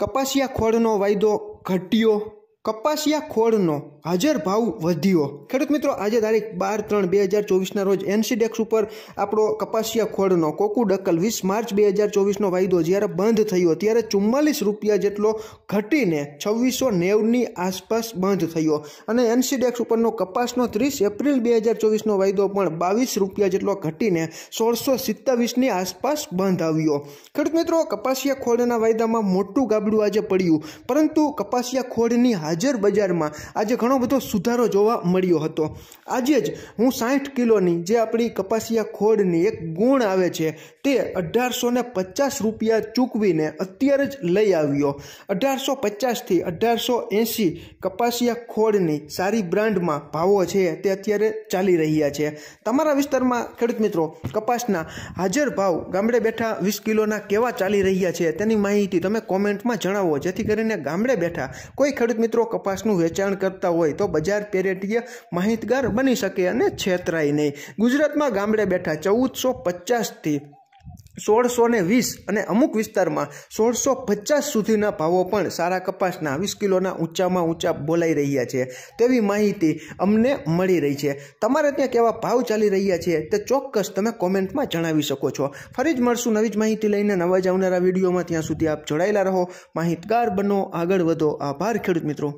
કપાસિયા ખોળનો વાયદો ઘટ્યો કપાસિયા ખોળનો હાજર ભાવ વધ્યો ખેડૂત મિત્રો આજે તારીખ બાર ત્રણ બે હજાર ચોવીસના રોજ એનસીડેક્સ ઉપર આપણો કપાસિયા ખોળનો કોકુ ડકલ વીસ માર્ચ બે હજાર ચોવીસનો વાયદો જ્યારે બંધ થયો ત્યારે ચુમ્માલીસ રૂપિયા જેટલો ઘટીને છવ્વીસો નેવની આસપાસ બંધ થયો અને એનસીડેક્સ ઉપરનો કપાસનો ત્રીસ એપ્રિલ બે હજાર ચોવીસનો વાયદો પણ બાવીસ રૂપિયા જેટલો ઘટીને સોળસો સિત્તાવીસની આસપાસ બંધ આવ્યો ખેડૂત મિત્રો કપાસિયા ખોળના વાયદામાં મોટું ગાબડું આજે પડ્યું પરંતુ કપાસિયા ખોળની હાજર હાજર બજારમાં આજે ઘણો બધો સુધારો જોવા મળ્યો હતો આજે જ હું સાઠ કિલોની જે આપણી કપાસિયા ખોડની એક ગુણ આવે છે તે અઢારસો ને પચાસ રૂપિયા ચૂકવીને અત્યારે જ લઈ આવ્યો અઢારસો પચાસથી અઢારસો એંસી કપાસિયા ખોડની સારી બ્રાન્ડમાં ભાવો છે તે અત્યારે ચાલી રહ્યા છે તમારા વિસ્તારમાં ખેડૂત મિત્રો કપાસના હાજર ભાવ ગામડે બેઠા વીસ કિલોના કેવા ચાલી રહ્યા છે તેની માહિતી તમે કોમેન્ટમાં જણાવો જેથી કરીને ગામડે બેઠા કોઈ ખેડૂત મિત્રો કપાસનું વેચાણ કરતા હોય તો બજાર પેરેટીએ માહિતગાર બની શકે અને છેતરાય નહીં ગુજરાતમાં ગામડે બેઠા ચૌદસો પચાસથી સોળસો ને વીસ અને અમુક વિસ્તારમાં સોળસો પચાસ સુધીના ભાવો પણ સારા કપાસના વીસ કિલોના ઊંચામાં ઊંચા બોલાઈ રહ્યા છે તેવી માહિતી અમને મળી રહી છે તમારે ત્યાં કેવા ભાવ ચાલી રહ્યા છે તે ચોક્કસ તમે કોમેન્ટમાં જણાવી શકો છો ફરી જ મળશું નવી જ માહિતી લઈને નવા જ આવનારા વિડીયોમાં ત્યાં સુધી આપ જોડાયેલા રહો માહિતગાર બનો આગળ વધો આભાર ખેડૂત મિત્રો